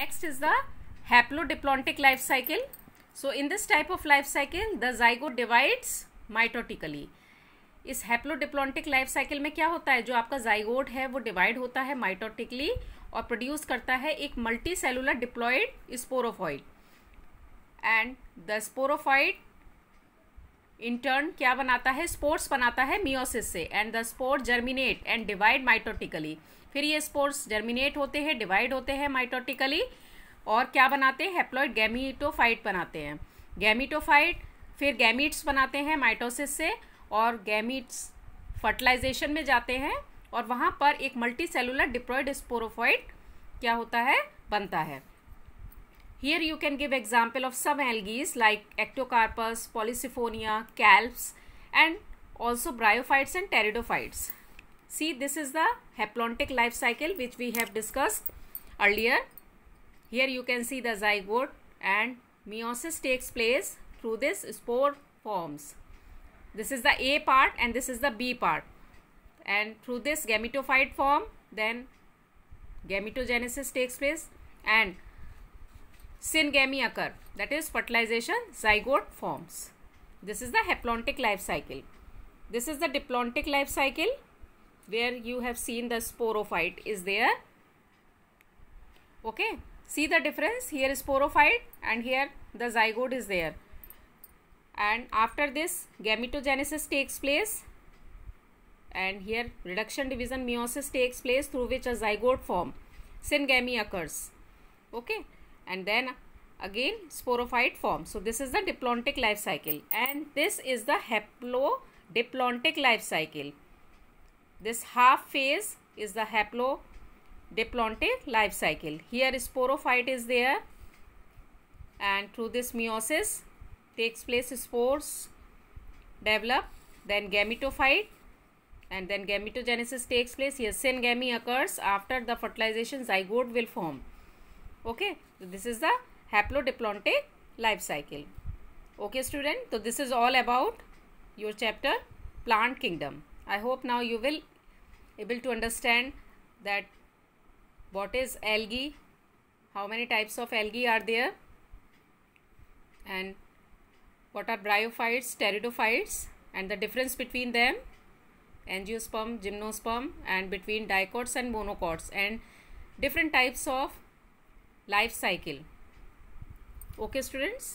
Next is the haplodiplontic life cycle. So in this type of life cycle, the zygote divides mitotically. इस haplodiplontic life cycle में क्या होता है जो आपका जाइगोड है वो डिवाइड होता है माइटोटिकली और प्रोड्यूस करता है एक multi cellular diploid sporophyte and the sporophyte in turn क्या बनाता है स्पोर्ट्स बनाता है मियोसिस से and the spore germinate and divide mitotically फिर ये स्पोर्ट्स जर्मिनेट होते हैं डिवाइड होते हैं माइटोटिकली और क्या बनाते हैं हेप्लॉइड गैमीटोफाइट बनाते हैं गैमीटोफाइट फिर गैमीट्स बनाते हैं माइटोसिस से और गैमीट्स फर्टिलाइजेशन में जाते हैं और वहाँ पर एक मल्टी सेलुलर डिप्लॉयड स्पोरोफाइट क्या होता है बनता है Here you can give example of some algae like Ectocarpus, Polysiphonia, Calps and also bryophytes and pteridophytes. See this is the haplontic life cycle which we have discussed earlier. Here you can see the zygote and meiosis takes place through this spore forms. This is the A part and this is the B part. And through this gametophyte form then gametogenesis takes place and syngamy occur that is fertilization zygote forms. This is the haplontic life cycle. This is the diplontic life cycle where you have seen the sporophyte is there. Okay. See the difference here is sporophyte and here the zygote is there. And after this gametogenesis takes place and here reduction division meiosis takes place through which a zygote form syngamy occurs. Okay and then again sporophyte forms. So this is the diplontic life cycle and this is the haplodiplontic life cycle. This half phase is the haplodiplontic life cycle. Here sporophyte is there and through this meiosis takes place spores develop then gametophyte and then gametogenesis takes place here syngamy occurs after the fertilization zygote will form okay so this is the haplodiplontic life cycle okay student so this is all about your chapter plant kingdom i hope now you will able to understand that what is algae how many types of algae are there and what are bryophytes pteridophytes and the difference between them angiosperm gymnosperm and between dicots and monocots and different types of life cycle okay students